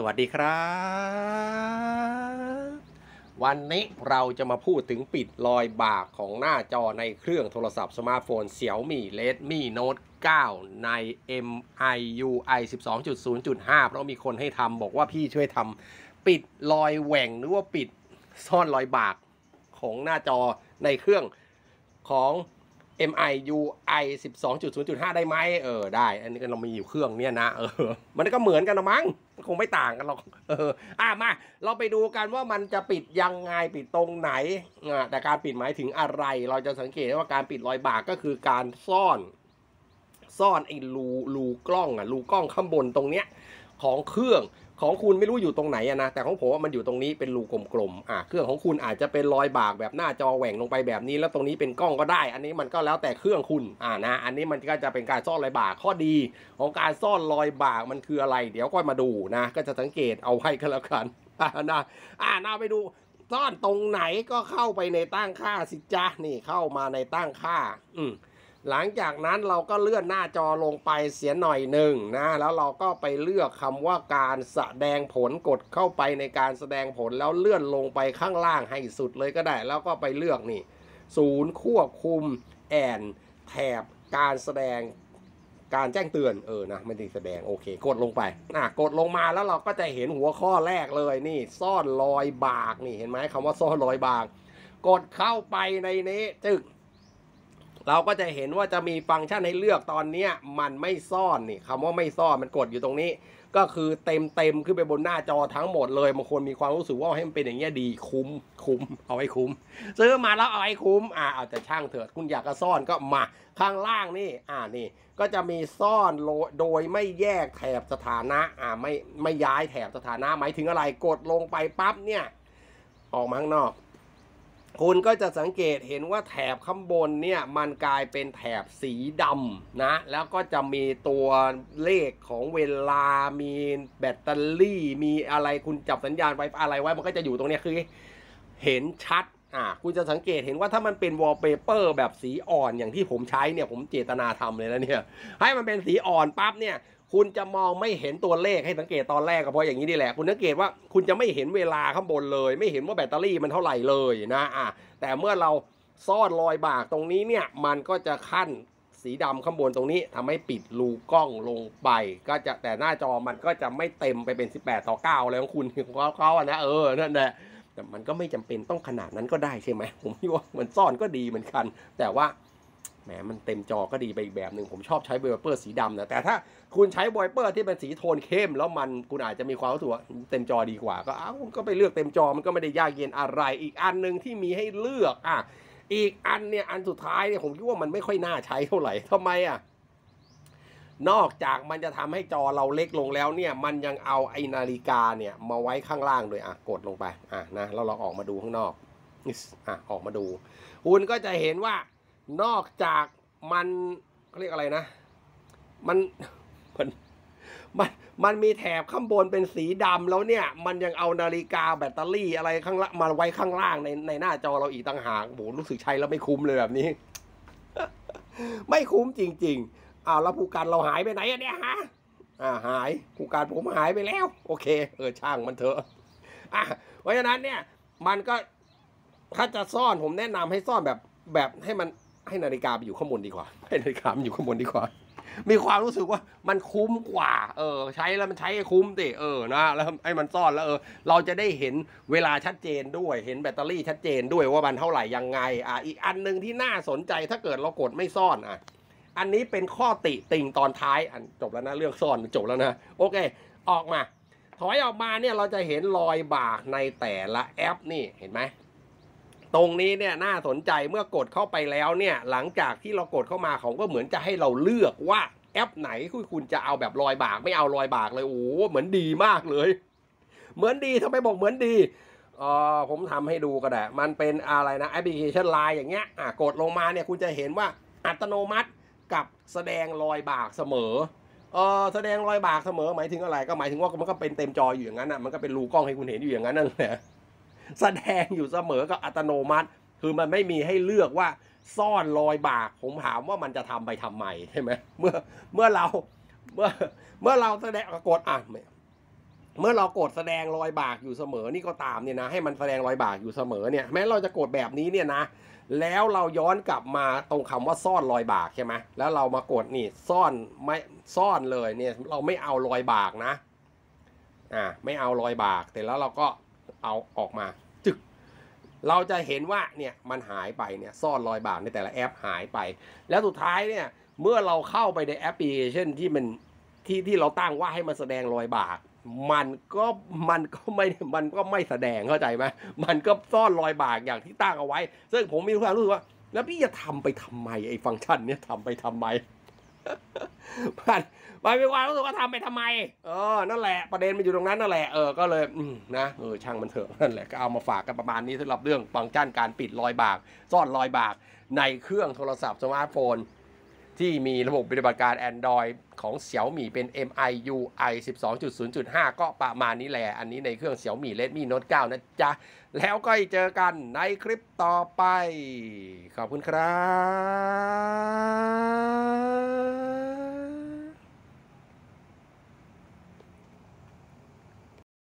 สวัสดีครับ วันนี้เราจะมาพูดถึงปิดรอยบากของหน้าจอในเครื่องโทรศัพท์สมาร์ทโฟน Xiaomi Redmi Note 9 ใน MI UI 12.0.5 เพราะมีคนให้ทำบอกว่าพี่ช่วยทำปิดรอยแหว่งหรือว่าปิดซ่อนรอยบากของหน้าจอในเครื่องของ MI UI 12.0.5ได้ไหมเออได้ อันนี้ก็เรามีอยู่เครื่องเนี่ยนะเออมันก็เหมือนกันนะมั้งคงไม่ต่างกันหรอกเอออ่ะมาเราไปดูกันว่ามันจะปิดยังไงปิดตรงไหนอ่ะแต่การปิดหมายถึงอะไร เราจะสังเกตว่าการปิดรอยบากก็คือการซ่อนซ่อนไอ้รูรูกล้องอ่ะรูกล้องข้างบนตรงเนี้ยของเครื่องของคุณไม่รู้อยู่ตรงไหนอะนะแต่ของผมว่ามันอยู่ตรงนี้เป็นรูกลมๆอ่ะเครื่องของคุณอาจจะเป็นรอยบากแบบหน้าจอแหว่งลงไปแบบนี้ แล้วตรงนี้เป็นกล้องก็ได้ อันนี้มันก็แล้วแต่เครื่องคุณอ่านะอันนี้มันก็จะเป็นการซ่อนรอยบากข้อดี ของการซ่อนรอยบากมันคืออะไร เดี๋ยวก็มาดูนะ ก็จะสังเกตเอาให้ก็แล้วกันนะอ่านะไปดูซ่อนตรงไหนก็เข้าไปในตั้งค่าสิจ้านี่เข้ามาในตั้งค่าอืมหลังจากนั้นเราก็เลื่อนหน้าจอลงไปเสียหน่อยหนึ่งนะแล้วเราก็ไปเลือกคำว่าการแสดงผลกดเข้าไปในการแสดงผลแล้วเลื่อนลงไปข้างล่างให้สุดเลยก็ได้ แล้วก็ไปเลือกนี่ ศูนย์ควบคุมแอนแถบการแสดง การแจ้งเตือนเออนะไม่ได้แสดงโอเค กดลงไปอ่ะกดลงมาแล้วเราก็จะเห็นหัวข้อแรกเลยนี่ซ่อนรอยบากนี่เห็นไหมคำว่าซ่อนรอยบาก กดเข้าไปในนี้ จึงเราก็จะเห็นว่าจะมีฟังก์ชันให้เลือกตอนนี้มันไม่ซ่อนนี่คำว่าไม่ซ่อนมันกดอยู่ตรงนี้ ก็คือเต็มเต็มขึ้นไปบนหน้าจอทั้งหมดเลยบางคนมีความรู้สึกว่าให้มันเป็นอย่างเงี้ยดีคุ้มคุ้มเอาไว้คุ้ม ซื้อมาแล้วเอาไว้คุ้ม อ่าเอาแต่ช่างเถิดคุณอยากจะซ่อนก็มาข้างล่างนี่อ่านี่ก็จะมีซ่อนโดยไม่แยกแถบสถานะอ่าไม่ไม่ย้ายแถบสถานะหมายถึงอะไรกดลงไปปั๊บเนี่ยออกมาข้างนอกคุณก็จะสังเกตเห็นว่าแถบข้างบนเนี่ยมันกลายเป็นแถบสีดำนะแล้วก็จะมีตัวเลขของเวลามีแบตเตอรี่ มีอะไรคุณจับสัญญาณไว้อะไรไว้ มันก็จะอยู่ตรงนี้คือ เห็นชัดอ่ะคุณจะสังเกตเห็นว่าถ้ามันเป็นวอลเปเปอร์แบบสีอ่อนอย่างที่ผมใช้เนี่ยผมเจตนาทำเลยนะเนี่ยให้มันเป็นสีอ่อนปั๊บเนี่ยคุณจะมองไม่เห็นตัวเลขให้สังเกตตอนแรกก็เพราะอย่างนี้นี่แหละคุณสังเกตว่า คุณจะไม่เห็นเวลาข้างบนเลย ไม่เห็นว่าแบตเตอรี่มันเท่าไหร่เลยนะอ่ะแต่เมื่อเราซ่อนรอยบากตรงนี้เนี่ยมันก็จะขั้นสีดำข้างบนตรงนี้ทำให้ปิดรูกล้องลงไปก็จะแต่หน้าจอมันก็จะไม่เต็มไปเป็น 18ต่อ9อะไรของคุณของเขาอ่ะนะ เออนั่นแหละแต่มันก็ไม่จำเป็นต้องขนาดนั้นก็ได้ใช่ไหมผมว่ามันซ่อนก็ดีเหมือนกัน แต่ว่าแหมมันเต็มจอก็ดีไปอีกแบบหนึ่งผมชอบใช้ไวเปอร์สีดำนะแต่ถ้าคุณใช้ไวเปอร์ ที่เป็นสีโทนเข้ม แล้วมันคุณอาจจะมีความรู้สึกว่าเต็มจอดีกว่าก็อ้าวก็ไปเลือกเต็มจอมันก็ไม่ได้ยากเย็นอะไร อีกอันหนึ่งที่มีให้เลือกอ่ะอีกอันเนี่ยอันสุดท้ายเนี่ยผมคิดว่ามันไม่ค่อยน่าใช้เท่าไหร่ทำไมอ่ะนอกจากมันจะทำให้จอเราเล็กลงแล้วเนี่ยมันยังเอาไอนาฬิกาเนี่ยมาไว้ข้างล่างด้วยอ่ะกดลงไปอ่ะนะเราลองออกมาดูข้างนอกอ่ะออกมาดู คุณก็จะเห็นว่านอกจากมันเขาเรียกอะไรนะ มันมันมันมันมีแถบข้างบนเป็นสีดำแล้วเนี่ย มันยังเอานาฬิกาแบตเตอรี่อะไรข้างละมาไว้ข้างล่างในในหน้าจอเราอีกต่างหากโหรู้สึกใช้แล้วไม่คุ้มเลยแบบนี้ ไม่คุ้มจริงๆอ้าวแล้วผู้การเราหายไปไหนอันเนี้ยฮะอ่าหายผู้การผมหายไปแล้ว โอเค เออช่างมันเถอะอ่ะเพราะฉะนั้นเนี่ย มันก็ถ้าจะซ่อนผมแนะนำให้ซ่อนแบบแบบให้มันให้นาฬิกาไปอยู่ข้างบนดีกว่า ให้นาฬิกามันอยู่ข้างบนดีกว่า มีความรู้สึกว่ามันคุ้มกว่า เออใช้แล้วมันใช้คุ้มติเออนะ แล้วไอ้มันซ่อน แล้ว เออเราจะได้เห็นเวลาชัดเจนด้วย เห็นแบตเตอรี่ชัดเจนด้วยว่ามันเท่าไหร่ยังไง อ่ะอีกอันหนึ่งที่น่าสนใจถ้าเกิดเรากดไม่ซ่อนอ่ะ อันนี้เป็นข้อติติงตอนท้ายอันจบแล้วนะเรื่องซ่อนจบแล้วนะโอเค ออกมาถอยออกมาเนี่ยเราจะเห็นรอยบากในแต่ละแอปนี่เห็นไหมตรงนี้เนี่ยน่าสนใจเมื่อกดเข้าไปแล้วเนี่ยหลังจากที่เรากดเข้ามาเขาก็เหมือนจะให้เราเลือกว่าแอปไหนคุณคุณจะเอาแบบลอยบากไม่เอาลอยบากเลยโอ้เหมือนดีมากเลย เหมือนดีทำไมบอกเหมือนดีเออผมทำให้ดูก็ได้มันเป็นอะไรนะแอปพลิเคชันไลน์อย่างเงี้ยอ่ะกดลงมาเนี่ยคุณจะเห็นว่าอัตโนมัติกับแสดงลอยบากเสมอเออแสดงลอยบากเสมอ หมายถึงอะไรก็หมายถึงว่ามันก็เป็นเต็มจออยู่อย่างนั้นอ่ะมันก็เป็นรูกล้องให้คุณเห็นอยู่อย่างนั้นนั่นแหละแสดงอยู่เสมอกับอัตโนมัติ คือมันไม่มีให้เลือกว่า ซ่อนรอยบากผมถามว่ามันจะทำไปทำไมใช่ไหมเมื่อเมื่อเราเมื่อเมื่อเราแสดงกดอ่ะเมื่อเรากดแสดงรอยบากอยู่เสมอนี่ก็ตามเนี่ยนะให้มันแสดงรอยบากอยู่เสมอเนี่ยแม้เราจะกดแบบนี้เนี่ยนะ แล้วเราย้อนกลับมาตรงคำว่าซ่อนรอยบากใช่ไหมแล้วเรามากดนี่ซ่อนไม่ซ่อนเลยเนี่ยเราไม่เอารอยบากนะอ่าไม่เอารอยบาก แต่แล้วเราก็เอาออกมาจึกเราจะเห็นว่าเนี่ยมันหายไปเนี่ยซ่อนรอยบาทในแต่ละแอปหายไป แล้วสุดท้ายเนี่ยเมื่อเราเข้าไปในแอปพลิเคชันที่มันที่ที่เราตั้งว่าให้มันแสดงรอยบาทมันก็มันก็ไม่มันก็ไม่แสดงเข้าใจไหมมันก็ซ่อนรอยบากอย่างที่ตั้งเอาไว้ ซึ่งผมมีความรู้สึกว่า แล้วพี่จะทำไปทำไม ไอ้ฟังก์ชันเนี้ยทาไปทำไมไปไมันมีความรู้สึกว่าทำไปทำไม เออ นั่นแหละ ประเด็นมันอยู่ตรงนั้นนั่นแหละ เออ ก็เลย นะ เออ ช่างมันเถอะนั่นแหละ ก็เอามาฝากกันประมาณนี้สำหรับเรื่องฟังก์ชันการปิดรอยบาก ซ่อนรอยบาก ในเครื่องโทรศัพท์สมาร์ทโฟนที่มีระบบปฏิบัติการ Android ของเสี่ยวมี่เป็น MIUI 12.0.5 ก็ประมาณนี้แหละ อันนี้ในเครื่องเสี่ยวมี่ Redmi Note 9 นะจ๊ะ แล้วก็เจอกันในคลิปต่อไป ขอบคุณครับ